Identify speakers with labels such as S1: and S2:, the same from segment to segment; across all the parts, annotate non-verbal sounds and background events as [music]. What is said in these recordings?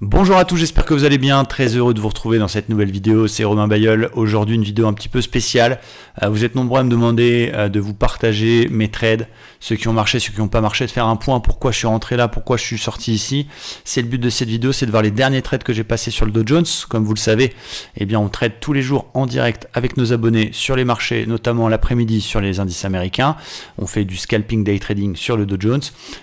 S1: Bonjour à tous, j'espère que vous allez bien, très heureux de vous retrouver dans cette nouvelle vidéo, c'est Romain Bayol aujourd'hui une vidéo un petit peu spéciale, euh, vous êtes nombreux à me demander euh, de vous partager mes trades, ceux qui ont marché, ceux qui n'ont pas marché, de faire un point, pourquoi je suis rentré là, pourquoi je suis sorti ici, c'est le but de cette vidéo, c'est de voir les derniers trades que j'ai passés sur le Dow Jones, comme vous le savez, eh bien on trade tous les jours en direct avec nos abonnés sur les marchés, notamment l'après-midi sur les indices américains, on fait du scalping day trading sur le Dow Jones,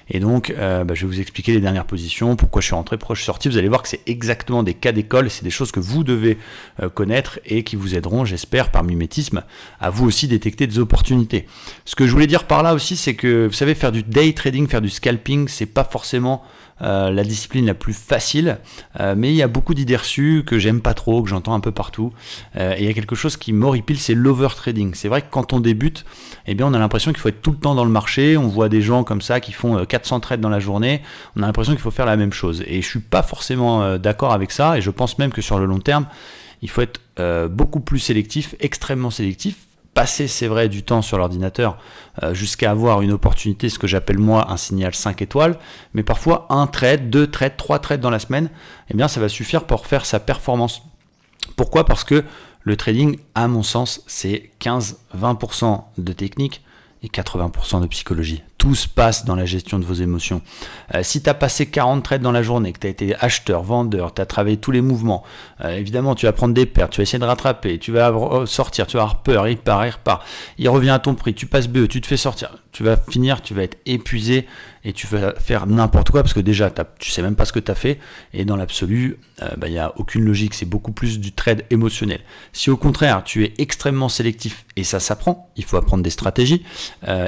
S1: et donc euh, bah, je vais vous expliquer les dernières positions, pourquoi je suis rentré, pourquoi je suis sorti, vous allez voir que c'est exactement des cas d'école, c'est des choses que vous devez euh, connaître et qui vous aideront, j'espère, par mimétisme, à vous aussi détecter des opportunités. Ce que je voulais dire par là aussi, c'est que, vous savez, faire du day trading, faire du scalping, c'est pas forcément... Euh, la discipline la plus facile, euh, mais il y a beaucoup d'idées reçues que j'aime pas trop, que j'entends un peu partout. et il y a quelque chose qui m'horripile, c'est trading, C'est vrai que quand on débute, et eh bien, on a l'impression qu'il faut être tout le temps dans le marché. On voit des gens comme ça qui font 400 trades dans la journée. On a l'impression qu'il faut faire la même chose. Et je suis pas forcément euh, d'accord avec ça, et je pense même que sur le long terme, il faut être euh, beaucoup plus sélectif, extrêmement sélectif, passer, c'est vrai, du temps sur l'ordinateur euh, jusqu'à avoir une opportunité, ce que j'appelle moi un signal 5 étoiles, mais parfois un trade, deux trades, trois trades dans la semaine, et eh bien ça va suffire pour faire sa performance. Pourquoi Parce que le trading, à mon sens, c'est 15-20% de technique et 80% de psychologie se passe dans la gestion de vos émotions. Euh, si tu as passé 40 trades dans la journée, que tu as été acheteur, vendeur, tu as travaillé tous les mouvements, euh, évidemment, tu vas prendre des pertes, tu vas essayer de rattraper, tu vas euh, sortir, tu vas avoir peur, il part, il repart, il revient à ton prix, tu passes BE, tu te fais sortir, tu vas finir, tu vas être épuisé et tu vas faire n'importe quoi parce que déjà, tu sais même pas ce que tu as fait et dans l'absolu, il n'y bah, a aucune logique, c'est beaucoup plus du trade émotionnel. Si au contraire, tu es extrêmement sélectif et ça s'apprend, il faut apprendre des stratégies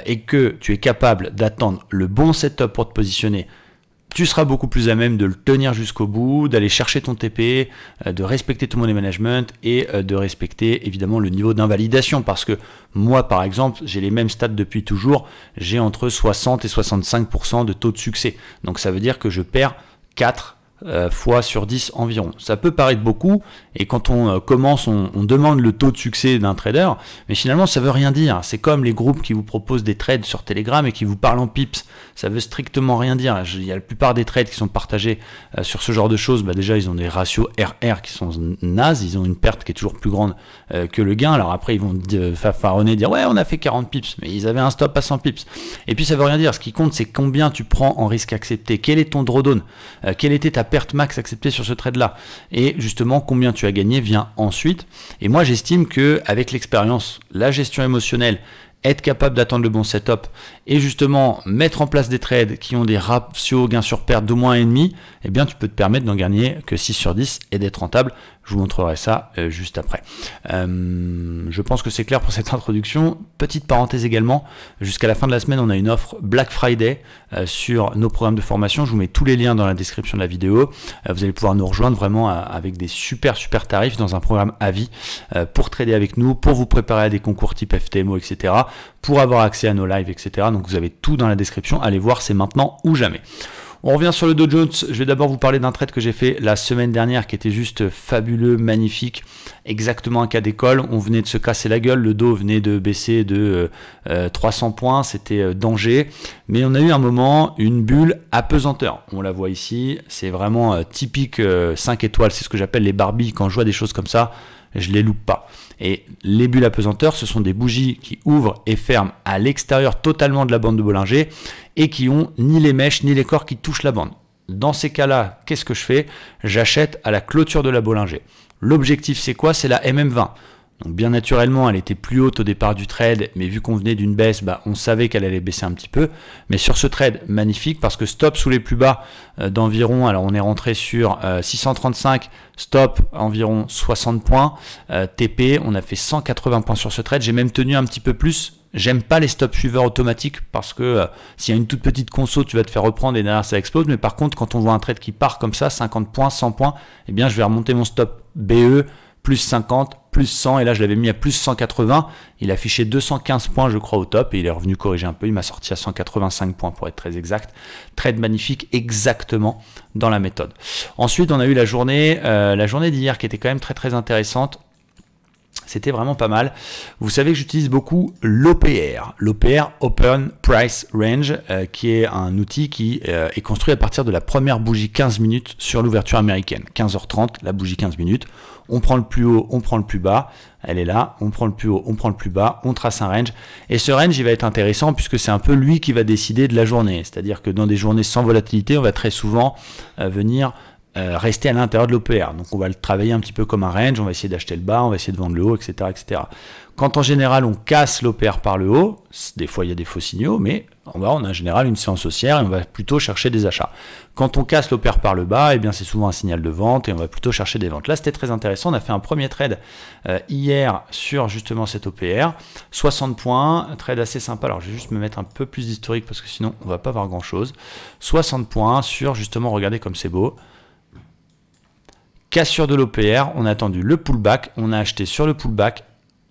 S1: et que tu es capable d'attendre le bon setup pour te positionner, tu seras beaucoup plus à même de le tenir jusqu'au bout, d'aller chercher ton TP, euh, de respecter ton money management et euh, de respecter évidemment le niveau d'invalidation. Parce que moi, par exemple, j'ai les mêmes stats depuis toujours, j'ai entre 60 et 65% de taux de succès. Donc ça veut dire que je perds 4 euh, fois sur 10 environ. Ça peut paraître beaucoup, et quand on euh, commence, on, demande le taux de succès d'un trader, mais finalement ça veut rien dire. C'est comme les groupes qui vous proposent des trades sur Telegram et qui vous parlent en pips. Ça veut strictement rien dire. il y a la plupart des trades qui sont partagés euh, sur ce genre de choses. Bah, déjà, ils ont des ratios RR qui sont nazes, ils ont une perte qui est toujours plus grande que le gain. Alors après, ils vont faronner, dire ouais, on a fait 40 pips, mais ils avaient un stop à 100 pips. Et puis ça veut rien dire. Ce qui compte, c'est combien tu prends en risque accepté. Quel est ton drawdown Quelle était ta perte max acceptée sur ce trade-là. Et justement, combien tu as gagné vient ensuite. Et moi, j'estime que avec l'expérience, la gestion émotionnelle, être capable d'attendre le bon setup et justement mettre en place des trades qui ont des ratios gains sur perte de moins et demi, eh bien tu peux te permettre d'en gagner que 6 sur 10 et d'être rentable. Je vous montrerai ça euh, juste après. Euh, je pense que c'est clair pour cette [laughs] introduction. Petite parenthèse également, jusqu'à la fin de la semaine, on a une offre Black Friday euh, sur nos programmes de formation. Je vous mets tous les liens dans la description de la vidéo. vous allez pouvoir nous rejoindre vraiment avec des super super tarifs dans un programme à vie pour trader avec nous, pour vous préparer à des concours type FTMO, etc pour avoir accès à nos lives, etc. Donc vous avez tout dans la description. Allez voir, c'est maintenant ou jamais. On revient sur le Dow Jones. Je vais d'abord vous parler d'un trade que j'ai fait la semaine dernière qui était juste fabuleux, magnifique, exactement un cas d'école. On venait de se casser la gueule, le dos venait de baisser de 300 euh, euh, points, c'était euh, danger. Mais on a eu un moment, une bulle apesanteur. On la voit ici, c'est vraiment typique 5 étoiles, c'est ce que j'appelle les Barbies. Quand je vois des choses comme ça, je les loupe pas. Et les bulles à pesanteur, ce sont des bougies qui ouvrent et ferment à l'extérieur totalement de la bande de Bollinger et qui ont ni les mèches ni les corps qui touchent la bande. Dans ces cas-là, qu'est-ce que je fais J'achète à la clôture de la Bollinger. L'objectif, c'est quoi C'est la MM20. Donc bien naturellement, elle était plus haute au départ du trade, mais vu qu'on venait d'une baisse, bah, on savait qu'elle allait baisser un petit peu. Mais sur ce trade, magnifique, parce que stop sous les plus bas euh, d'environ, alors on est rentré sur 635, euh, stop environ 60 points, euh, TP, on a fait 180 points sur ce trade, j'ai même tenu un petit peu plus. J'aime pas les stop suiveurs automatiques parce que s'il y a une toute petite conso, tu vas te faire reprendre et derrière ça explose. Mais par contre, quand on voit un trade qui part comme ça, 50 points, 100 points, eh bien je vais remonter mon stop BE plus 50, plus 100, et là je l'avais mis à plus 180, il affiché 215 points je crois au top, et il est revenu corriger un peu, il m'a sorti à 185 points pour être très exact, trade magnifique exactement dans la méthode. Ensuite on a eu la journée, euh, la journée d'hier qui était quand même très très intéressante, c'était vraiment pas mal. Vous savez que j'utilise beaucoup l'OPR, l'OPR Open Price Range, euh, qui est un outil qui euh, est construit à partir de la première bougie 15 minutes sur l'ouverture américaine. 15h30, la bougie 15 minutes on prend le plus haut, on prend le plus bas, elle est là, on prend le plus haut, on prend le plus bas, on trace un range, et ce range il va être intéressant puisque c'est un peu lui qui va décider de la journée, c'est-à-dire que dans des journées sans volatilité, on va très souvent euh, venir euh, rester à l'intérieur de l'OPR, donc on va le travailler un petit peu comme un range, on va essayer d'acheter le bas, on va essayer de vendre le haut, etc. etc. Quand en général on casse l'OPR par le haut, des fois il y a des faux signaux, mais on, a en général une séance haussière et on va plutôt chercher des achats. Quand on casse l'OPR par le bas, eh bien c'est souvent un signal de vente et on va plutôt chercher des ventes. Là c'était très intéressant, on a fait un premier trade euh, hier sur justement cet OPR, 60 points, trade assez sympa. Alors je vais juste me mettre un peu plus d'historique parce que sinon on va pas voir grand chose. 60 points sur justement, regardez comme c'est beau cassure de l'OPR, on a attendu le pullback, on a acheté sur le pullback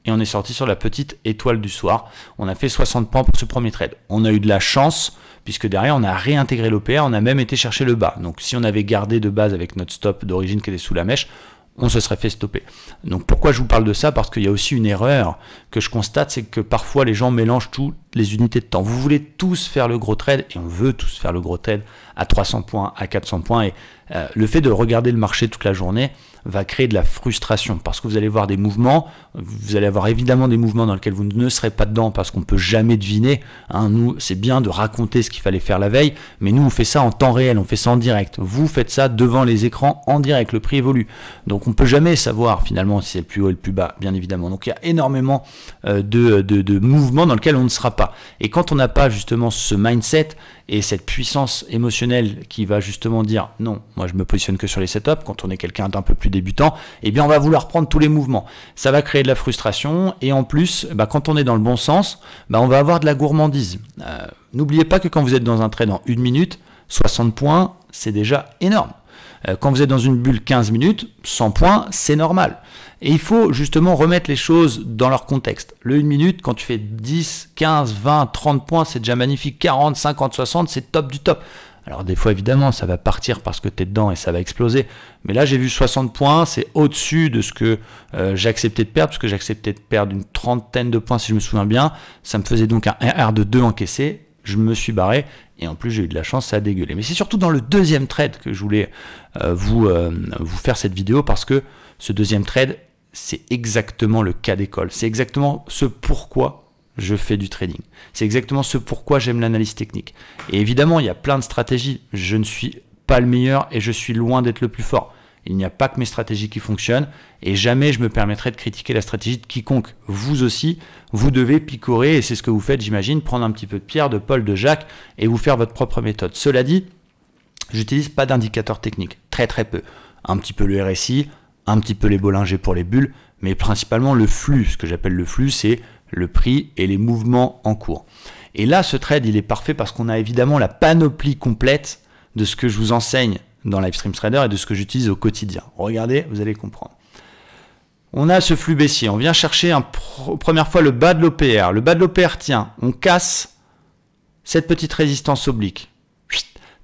S1: et on est sorti sur la petite étoile du soir. On a fait 60 points pour ce premier trade. On a eu de la chance puisque derrière on a réintégré l'OPA, on a même été chercher le bas. Donc si on avait gardé de base avec notre stop d'origine qui était sous la mèche, on se serait fait stopper. Donc pourquoi je vous parle de ça Parce qu'il y a aussi une erreur que je constate, c'est que parfois les gens mélangent toutes les unités de temps. Vous voulez tous faire le gros trade, et on veut tous faire le gros trade à 300 points, à 400 points, et euh, le fait de regarder le marché toute la journée va créer de la frustration parce que vous allez voir des mouvements, vous allez avoir évidemment des mouvements dans lesquels vous ne serez pas dedans parce qu'on ne peut jamais deviner. Hein. nous, c'est bien de raconter ce qu'il fallait faire la veille, mais nous, on fait ça en temps réel, on fait ça en direct. Vous faites ça devant les écrans en direct, le prix évolue. Donc on ne peut jamais savoir finalement si c'est le plus haut et le plus bas, bien évidemment. Donc il y a énormément euh, de mouvements dans lesquels on ne sera pas. Et quand on n'a pas justement ce mindset, et cette puissance émotionnelle qui va justement dire non, moi je me positionne que sur les setups, quand on est quelqu'un d'un peu plus débutant, eh bien on va vouloir prendre tous les mouvements. Ça va créer de la frustration et en plus, bah, quand on est dans le bon sens, bah, on va avoir de la gourmandise. Euh, n'oubliez pas que quand vous êtes dans un trade en une minute, 60 points, c'est déjà énorme. Euh, quand vous êtes dans une bulle 15 minutes, 100 points, c'est normal. Et il faut justement remettre les choses dans leur contexte. Le 1 minute, quand tu fais 10, 15, 20, 30 points, c'est déjà magnifique. 40, 50, 60, c'est top du top. Alors des fois évidemment ça va partir parce que tu es dedans et ça va exploser. Mais là j'ai vu 60 points, c'est au-dessus de ce que euh, j'acceptais de perdre, parce que j'acceptais de perdre une trentaine de points si je me souviens bien. Ça me faisait donc un R de 2 encaissé, je me suis barré et en plus, j'ai eu de la chance, ça a dégueulé. Mais c'est surtout dans le deuxième trade que je voulais euh, vous, euh, vous faire cette vidéo parce que ce deuxième trade, c'est exactement le cas d'école. C'est exactement ce pourquoi je fais du trading. C'est exactement ce pourquoi j'aime l'analyse technique. Et évidemment, il y a plein de stratégies. Je ne suis pas le meilleur et je suis loin d'être le plus fort. Il n'y a pas que mes stratégies qui fonctionnent et jamais je me permettrai de critiquer la stratégie de quiconque. Vous aussi, vous devez picorer et c'est ce que vous faites, j'imagine, prendre un petit peu de Pierre, de Paul, de Jacques et vous faire votre propre méthode. Cela dit, j'utilise pas d'indicateurs techniques, très très peu. Un petit peu le RSI, un petit peu les Bollinger pour les bulles, mais principalement le flux. Ce que j'appelle le flux, c'est le prix et les mouvements en cours. Et là, ce trade, il est parfait parce qu'on a évidemment la panoplie complète de ce que je vous enseigne dans Livestream Trader et de ce que j'utilise au quotidien. Regardez, vous allez comprendre. On a ce flux baissier, on vient chercher une première fois le bas de l'OPR. Le bas de l'OPR tient, on casse cette petite résistance oblique.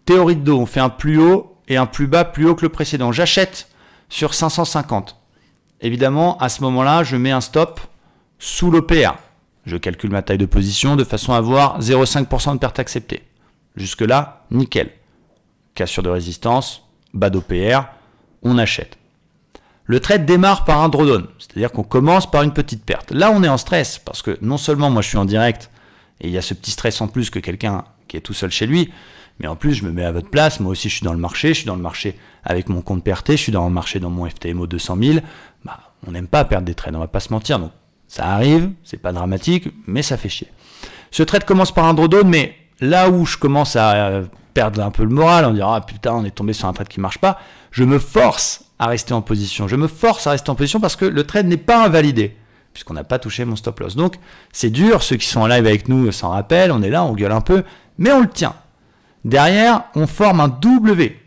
S1: Théorie de dos, on fait un plus haut et un plus bas, plus haut que le précédent. J'achète sur 550. Évidemment, à ce moment-là, je mets un stop sous l'OPR. Je calcule ma taille de position de façon à avoir 0,5% de perte acceptée. Jusque-là, nickel cassure de résistance, bas d'OPR, on achète. Le trade démarre par un drawdown, c'est-à-dire qu'on commence par une petite perte. Là, on est en stress, parce que non seulement moi je suis en direct, et il y a ce petit stress en plus que quelqu'un qui est tout seul chez lui, mais en plus je me mets à votre place, moi aussi je suis dans le marché, je suis dans le marché avec mon compte perté, je suis dans le marché dans mon FTMO 200 000, on n'aime pas perdre des trades, on va pas se mentir, donc ça arrive, c'est pas dramatique, mais ça fait chier. Ce trade commence par un drawdown, mais là où je commence à perdre un peu le moral, en disant ah putain on est tombé sur un trade qui marche pas, je me force à rester en position. Je me force à rester en position parce que le trade n'est pas invalidé puisqu'on n'a pas touché mon stop loss. Donc c'est dur, ceux qui sont en live avec nous s'en rappellent, on est là, on gueule un peu, mais on le tient. Derrière, on forme un W.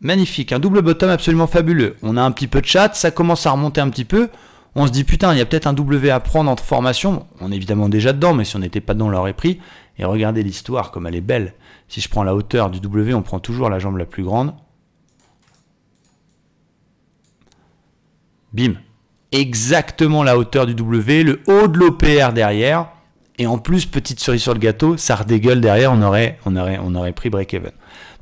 S1: Magnifique, un double bottom absolument fabuleux. On a un petit peu de chat, ça commence à remonter un petit peu. On se dit putain, il y a peut-être un W à prendre entre formation On est évidemment déjà dedans, mais si on n'était pas dedans, on l'aurait pris. Et regardez l'histoire, comme elle est belle. Si je prends la hauteur du W, on prend toujours la jambe la plus grande. Bim. Exactement la hauteur du W, le haut de l'OPR derrière. Et en plus, petite cerise sur le gâteau, ça redégueule derrière, on aurait, on aurait, on aurait pris break-even.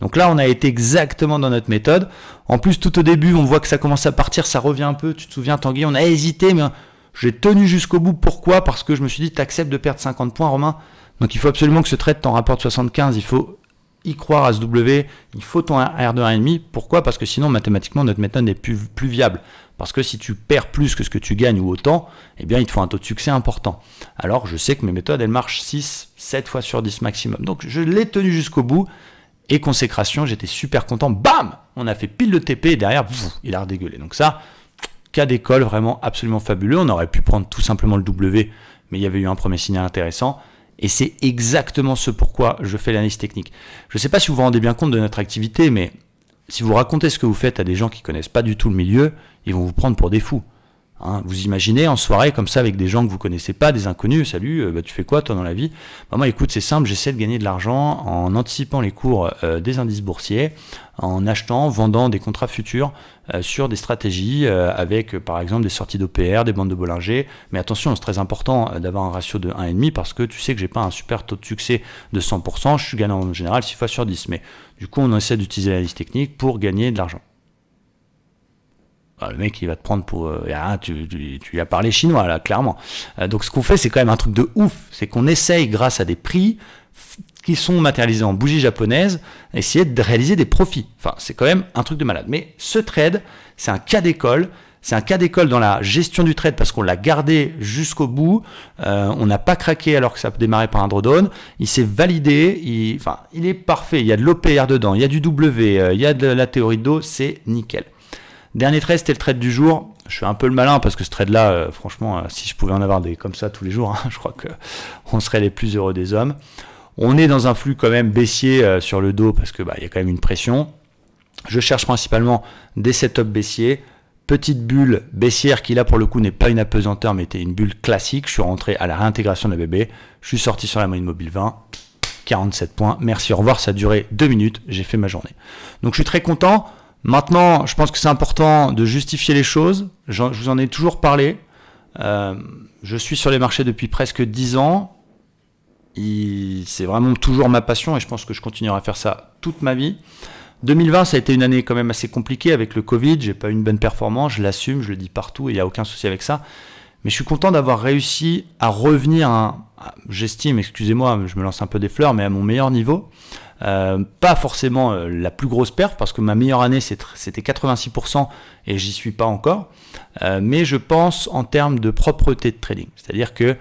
S1: Donc là, on a été exactement dans notre méthode. En plus, tout au début, on voit que ça commence à partir, ça revient un peu. Tu te souviens, Tanguy, on a hésité, mais j'ai tenu jusqu'au bout. Pourquoi Parce que je me suis dit, t'acceptes de perdre 50 points, Romain donc il faut absolument que ce trade t'en rapporte 75, il faut y croire à ce W, il faut ton R de 1,5. Pourquoi Parce que sinon, mathématiquement, notre méthode n'est plus, viable. Parce que si tu perds plus que ce que tu gagnes ou autant, eh bien, il te faut un taux de succès important. Alors, je sais que mes méthodes, elles marchent 6, 7 fois sur 10 maximum. Donc, je l'ai tenu jusqu'au bout. Et consécration, j'étais super content. Bam On a fait pile le TP et derrière, il a redégueulé. Donc ça, cas d'école vraiment absolument fabuleux. On aurait pu prendre tout simplement le W, mais il y avait eu un premier signal intéressant. Et c'est exactement ce pourquoi je fais l'analyse technique. Je ne sais pas si vous vous rendez bien compte de notre activité, mais si vous racontez ce que vous faites à des gens qui connaissent pas du tout le milieu, ils vont vous prendre pour des fous. Hein. vous imaginez en soirée comme ça avec des gens que vous connaissez pas, des inconnus, salut, euh, bah, tu fais quoi toi dans la vie bah, Moi écoute, c'est simple, j'essaie de gagner de l'argent en anticipant les cours euh, des indices boursiers, en achetant, vendant des contrats futurs euh, sur des stratégies avec par exemple des sorties d'OPR, des bandes de Bollinger. Mais attention, c'est très important d'avoir un ratio de 1,5 parce que tu sais que j'ai pas un super taux de succès de 100%, je suis gagnant en général 6 fois sur 10. Mais du coup, on essaie d'utiliser la liste technique pour gagner de l'argent. Ah, le mec, il va te prendre pour. Euh, ah, tu, tu, as parlé chinois, là, clairement. Euh, donc, ce qu'on fait, c'est quand même un truc de ouf. C'est qu'on essaye, grâce à des prix qui sont matérialisés en bougie japonaise essayer de réaliser des profits. Enfin, c'est quand même un truc de malade. Mais ce trade, c'est un cas d'école. C'est un cas d'école dans la gestion du trade parce qu'on l'a gardé jusqu'au bout. Euh, on n'a pas craqué alors que ça peut démarrer par un drawdown. Il s'est validé. Il, enfin, il est parfait. Il y a de l'OPR dedans. Il y a du W. il y a de la théorie d'eau, C'est nickel. Dernier trade, c'était le trade du jour. Je suis un peu le malin parce que ce trade-là, euh, franchement, euh, si je pouvais en avoir des comme ça tous les jours, hein, [laughs] je crois que on serait les plus heureux des hommes. On est dans un flux quand même baissier euh, sur le dos parce que bah, y a quand même une pression. Je cherche principalement des setups baissiers. Petite bulle baissière qui là pour le coup n'est pas une apesanteur mais était une bulle classique. Je suis rentré à la réintégration de la bébé. Je suis sorti sur la moyenne mobile 20. 47 points. Merci, au revoir. Ça a duré 2 minutes. J'ai fait ma journée. Donc je suis très content. Maintenant, je pense que c'est important de justifier les choses. Je, vous en ai toujours parlé. Euh, je suis sur les marchés depuis presque 10 ans. C'est vraiment toujours ma passion et je pense que je continuerai à faire ça toute ma vie. 2020, ça a été une année quand même assez compliquée avec le Covid. J'ai pas eu une bonne performance, je l'assume, je le dis partout il n'y a aucun souci avec ça. Mais je suis content d'avoir réussi à revenir, j'estime, excusez-moi, je me lance un peu des fleurs, mais à mon meilleur niveau. Euh, pas forcément euh, la plus grosse perte parce que ma meilleure année c'était 86% et j'y suis pas encore. Euh, mais je pense en termes de propreté de trading. C'est-à-dire que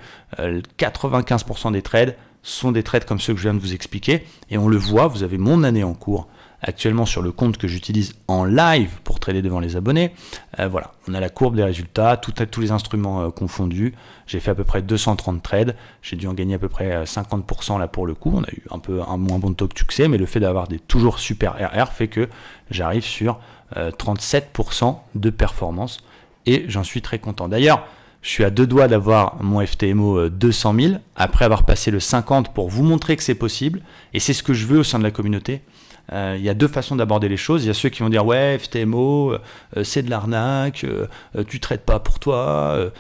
S1: 95% des trades sont des trades comme ceux que je viens de vous expliquer. Et on le voit, vous avez mon année en cours actuellement sur le compte que j'utilise en live pour trader devant les abonnés. Euh, voilà, on a la courbe des résultats, tout, tous les instruments euh, confondus. J'ai fait à peu près 230 trades, j'ai dû en gagner à peu près 50% euh, là pour le coup. On a eu un peu un moins bon taux de succès, mais le fait d'avoir des toujours super RR fait que j'arrive sur 37% de performance et j'en suis très content. D'ailleurs, je suis à deux doigts d'avoir mon FTMO 200 000 après avoir passé le 50 pour vous montrer que c'est possible. Et c'est ce que je veux au sein de la communauté. Euh, il y a deux façons d'aborder les choses. Il y a ceux qui vont dire ouais, FTMO, euh, euh, c'est de l'arnaque, tu ne traites pas pour toi,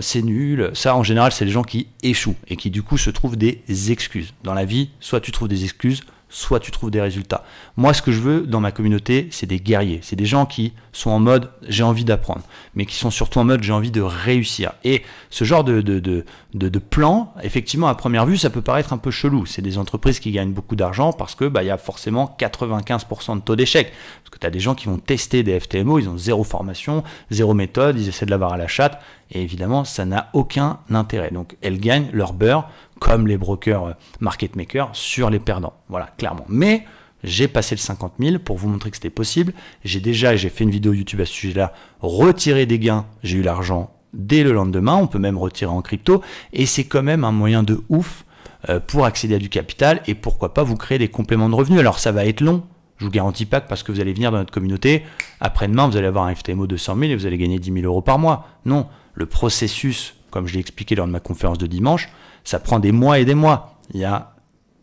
S1: c'est nul. Ça, en général, c'est les gens qui échouent et qui du coup se trouvent des excuses. Dans la vie, soit tu trouves des excuses, soit tu trouves des résultats. Moi, ce que je veux dans ma communauté, c'est des guerriers, c'est des gens qui sont en mode j'ai envie d'apprendre, mais qui sont surtout en mode j'ai envie de réussir. Et ce genre de, de, plan, effectivement, à première vue, ça peut paraître un peu chelou. C'est des entreprises qui gagnent beaucoup d'argent parce que bah, il y a forcément 95% de taux d'échec. Parce que tu as des gens qui vont tester des FTMO, ils ont zéro formation, zéro méthode, ils essaient de l'avoir à la chatte, et évidemment, ça n'a aucun intérêt. Donc, elles gagnent leur beurre comme les brokers euh, market makers, sur les perdants. Voilà, clairement. Mais j'ai passé le 50 000 pour vous montrer que c'était possible. J'ai déjà, j'ai fait une vidéo YouTube à ce sujet-là, retiré des gains, j'ai eu l'argent dès le lendemain, on peut même retirer en crypto, et c'est quand même un moyen de ouf euh, pour accéder à du capital et pourquoi pas vous créer des compléments de revenus. Alors ça va être long, je vous garantis pas que parce que vous allez venir dans notre communauté, après-demain vous allez avoir un FTMO 100 000 et vous allez gagner 10 000 euros par mois. Non, le processus, comme je l'ai expliqué lors de ma conférence de dimanche, ça prend des mois et des mois. Il y a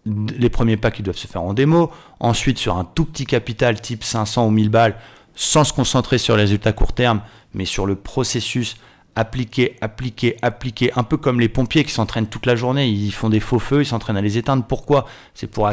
S1: les premiers pas qui doivent se faire en démo, ensuite sur un tout petit capital type 500 ou 1000 balles, sans se concentrer sur les résultats court terme, mais sur le processus, appliqué appliqué, appliqué, un peu comme les pompiers qui s'entraînent toute la journée, ils font des faux feux, ils s'entraînent à les éteindre. Pourquoi C'est pour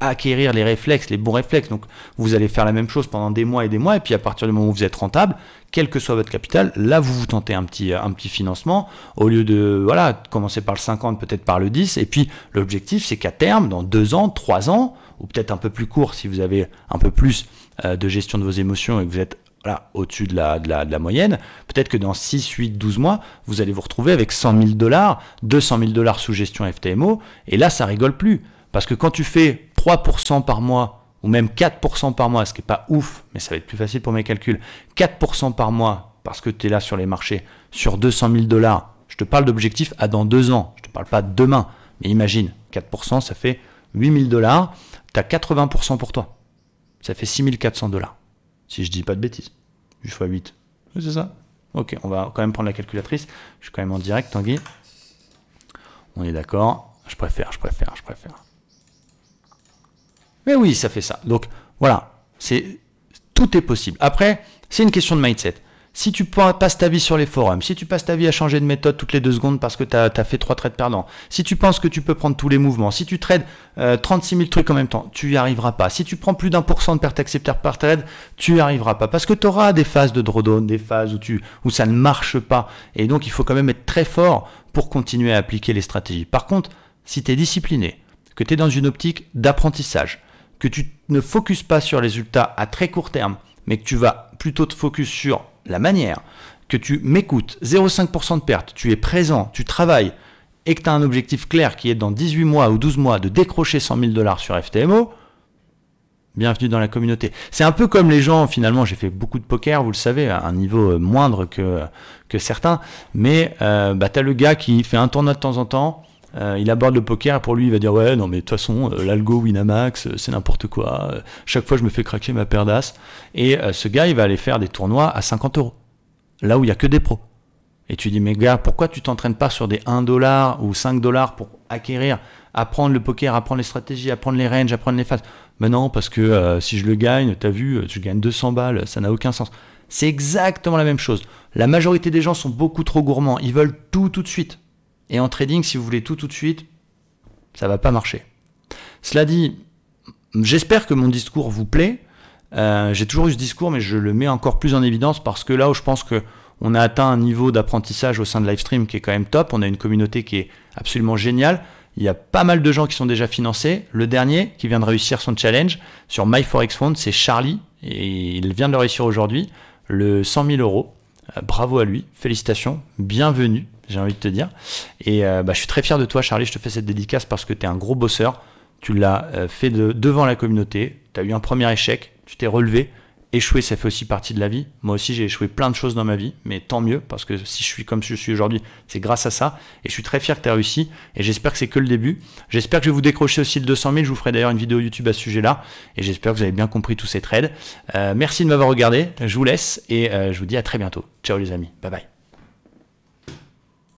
S1: acquérir les réflexes, les bons réflexes. Donc vous allez faire la même chose pendant des mois et des mois, et puis à partir du moment où vous êtes rentable, quel que soit votre capital, là vous vous tentez un petit, un petit financement, au lieu de voilà, commencer par le 50, peut-être par le 10, et puis l'objectif c'est qu'à terme, dans 2 ans, 3 ans, ou peut-être un peu plus court si vous avez un peu plus euh, de gestion de vos émotions et que vous êtes voilà, au-dessus de la, de, la, de la, moyenne, peut-être que dans 6, 8, 12 mois, vous allez vous retrouver avec 100 000 dollars, 200 000 dollars sous gestion FTMO, et là, ça rigole plus. Parce que quand tu fais 3% par mois, ou même 4% par mois, ce qui n'est pas ouf, mais ça va être plus facile pour mes calculs, 4% par mois, parce que tu es là sur les marchés, sur 200 000 dollars, je te parle d'objectif à dans deux ans, je ne te parle pas de demain, mais imagine, 4%, ça fait 8 000 dollars, tu as 80% pour toi. Ça fait 6 400 dollars, si je dis pas de bêtises. 8 fois 8. c'est ça. Ok, on va quand même prendre la calculatrice. Je suis quand même en direct, Tanguy. On est d'accord. Je préfère, je préfère, je préfère. Mais oui, ça fait ça. Donc voilà, c'est tout est possible. Après, c'est une question de mindset. Si tu passes ta vie sur les forums, si tu passes ta vie à changer de méthode toutes les deux secondes parce que tu as, fait trois trades perdants, si tu penses que tu peux prendre tous les mouvements, si tu trades 36 euh, 000 trucs en même temps, tu n'y arriveras pas. Si tu prends plus d'un pour cent de perte acceptée par trade, tu n'y arriveras pas. Parce que tu auras des phases de drawdown, des phases où, tu, où ça ne marche pas. Et donc, il faut quand même être très fort pour continuer à appliquer les stratégies. Par contre, si tu es discipliné, que tu es dans une optique d'apprentissage, que tu ne focuses pas sur les résultats à très court terme, mais que tu vas plutôt te focus sur la manière, que tu m'écoutes, 0,5% de perte, tu es présent, tu travailles, et que tu as un objectif clair qui est dans 18 mois ou 12 mois de décrocher 100 000 dollars sur FTMO, bienvenue dans la communauté. C'est un peu comme les gens, finalement, j'ai fait beaucoup de poker, vous le savez, à un niveau euh, moindre que, que certains, mais euh, bah, tu as le gars qui fait un tournoi de temps en temps, euh, il aborde le poker pour lui il va dire ouais non mais de toute façon euh, l'algo Winamax euh, c'est n'importe quoi. chaque fois je me fais craquer ma paire d'as. Et ce gars il va aller faire des tournois à 50 euros. Là où il n'y a que des pros. Et tu dis mais gars pourquoi tu t'entraînes pas sur des 1 dollar ou 5 dollars pour acquérir, apprendre le poker, apprendre les stratégies, apprendre les ranges, apprendre les phases. Mais non parce que si je le gagne, tu as vu, je gagne 200 balles, ça n'a aucun sens. C'est exactement la même chose. La majorité des gens sont beaucoup trop gourmands, ils veulent tout tout de suite. Et en trading, si vous voulez tout tout de suite, ça va pas marcher. Cela dit, j'espère que mon discours vous plaît. Euh, j'ai toujours eu ce discours, mais je le mets encore plus en évidence parce que là où je pense que on a atteint un niveau d'apprentissage au sein de Livestream qui est quand même top. On a une communauté qui est absolument géniale. Il y a pas mal de gens qui sont déjà financés. Le dernier qui vient de réussir son challenge sur MyForexFund, c'est Charlie. Et il vient de le réussir aujourd'hui, le 100 000 euros. Euh, bravo à lui, félicitations, bienvenue j'ai envie de te dire. Et euh, bah, je suis très fier de toi, Charlie. Je te fais cette dédicace parce que tu es un gros bosseur. Tu l'as euh, fait devant la communauté. Tu as eu un premier échec. Tu t'es relevé. Échouer, ça fait aussi partie de la vie. Moi aussi, j'ai échoué plein de choses dans ma vie, mais tant mieux, parce que si je suis comme je suis aujourd'hui, c'est grâce à ça. Et je suis très fier que tu aies réussi, et j'espère que c'est que le début. J'espère que je vais vous décrocher aussi le 200 000. Je vous ferai d'ailleurs une vidéo YouTube à ce sujet-là, et j'espère que vous avez bien compris tous ces trades. Euh, merci de m'avoir regardé, je vous laisse, et je vous dis à très bientôt. Ciao les amis, bye bye.